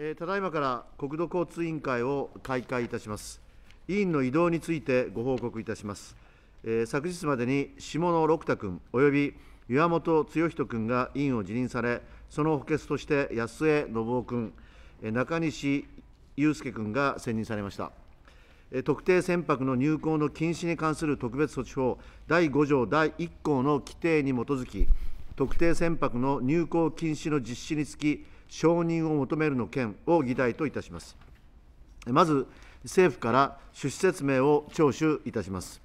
えただいまから国土交通委員会を開会いたします。委員の移動についてご報告いたします。えー、昨日までに下野六太君及び岩本剛人君が委員を辞任され、その補欠として安江信夫君、中西祐介君が選任されました。特定船舶の入港の禁止に関する特別措置法第5条第1項の規定に基づき、特定船舶の入港禁止の実施につき、承認を求めるの件を議題といたします。まず、政府から趣旨説明を聴取いたします。